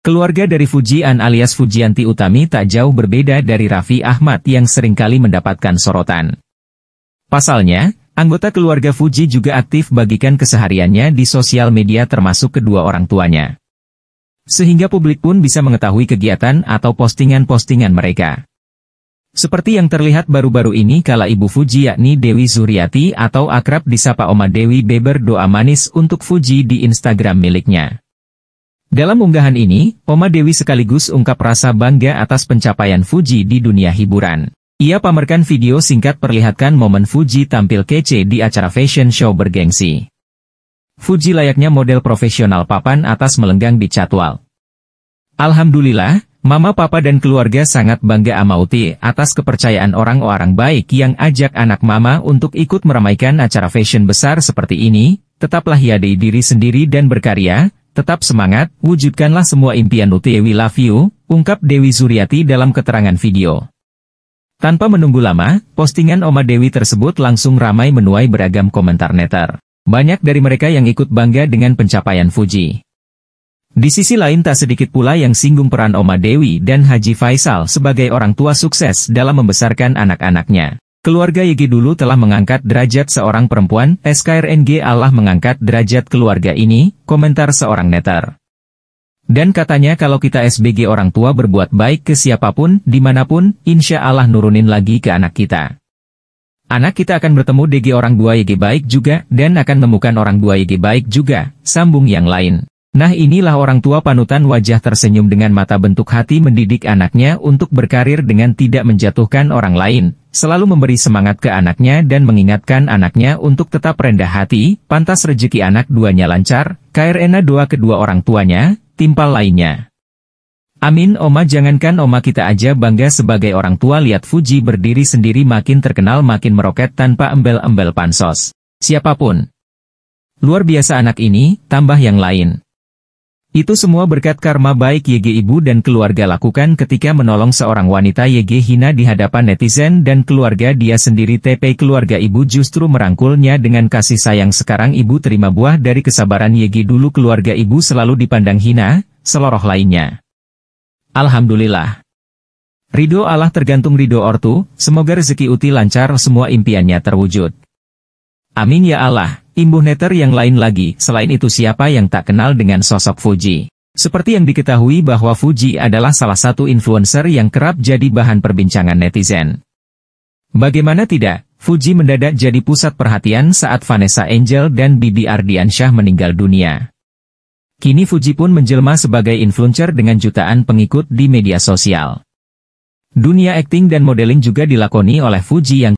Keluarga dari Fujian alias Fujianti Utami tak jauh berbeda dari Raffi Ahmad yang seringkali mendapatkan sorotan. Pasalnya, anggota keluarga Fuji juga aktif bagikan kesehariannya di sosial media termasuk kedua orang tuanya. Sehingga publik pun bisa mengetahui kegiatan atau postingan-postingan mereka. Seperti yang terlihat baru-baru ini kala ibu Fuji yakni Dewi Zuriati atau akrab disapa Oma Dewi beber doa manis untuk Fuji di Instagram miliknya. Dalam unggahan ini, Oma Dewi sekaligus ungkap rasa bangga atas pencapaian Fuji di dunia hiburan. Ia pamerkan video singkat perlihatkan momen Fuji tampil kece di acara fashion show bergengsi. Fuji layaknya model profesional papan atas melenggang di Catwal. Alhamdulillah, mama papa dan keluarga sangat bangga amauti atas kepercayaan orang-orang baik yang ajak anak mama untuk ikut meramaikan acara fashion besar seperti ini, tetaplah yadei diri sendiri dan berkarya, Tetap semangat, wujudkanlah semua impian UTW Love You, ungkap Dewi Zuriati dalam keterangan video. Tanpa menunggu lama, postingan Oma Dewi tersebut langsung ramai menuai beragam komentar netter. Banyak dari mereka yang ikut bangga dengan pencapaian Fuji. Di sisi lain tak sedikit pula yang singgung peran Oma Dewi dan Haji Faisal sebagai orang tua sukses dalam membesarkan anak-anaknya. Keluarga Yigi dulu telah mengangkat derajat seorang perempuan, SKRNG Allah mengangkat derajat keluarga ini, komentar seorang netter. Dan katanya kalau kita SBG orang tua berbuat baik ke siapapun, dimanapun, insya Allah nurunin lagi ke anak kita. Anak kita akan bertemu DG orang dua YG baik juga, dan akan menemukan orang dua YG baik juga, sambung yang lain. Nah inilah orang tua panutan wajah tersenyum dengan mata bentuk hati mendidik anaknya untuk berkarir dengan tidak menjatuhkan orang lain, Selalu memberi semangat ke anaknya dan mengingatkan anaknya untuk tetap rendah hati, pantas rejeki anak duanya lancar, KRNA doa kedua orang tuanya, timpal lainnya. Amin Oma jangankan Oma kita aja bangga sebagai orang tua lihat Fuji berdiri sendiri makin terkenal makin meroket tanpa embel-embel pansos. Siapapun. Luar biasa anak ini, tambah yang lain. Itu semua berkat karma baik YG ibu dan keluarga lakukan ketika menolong seorang wanita YG hina di hadapan netizen dan keluarga dia sendiri TP keluarga ibu justru merangkulnya dengan kasih sayang sekarang ibu terima buah dari kesabaran YG dulu keluarga ibu selalu dipandang hina, seloroh lainnya. Alhamdulillah. Ridho Allah tergantung ridho ortu, semoga rezeki uti lancar semua impiannya terwujud. Amin ya Allah. Imbuh netter yang lain lagi, selain itu siapa yang tak kenal dengan sosok Fuji? Seperti yang diketahui bahwa Fuji adalah salah satu influencer yang kerap jadi bahan perbincangan netizen. Bagaimana tidak, Fuji mendadak jadi pusat perhatian saat Vanessa Angel dan Bibi Ardiansyah meninggal dunia. Kini Fuji pun menjelma sebagai influencer dengan jutaan pengikut di media sosial. Dunia akting dan modeling juga dilakoni oleh Fuji yang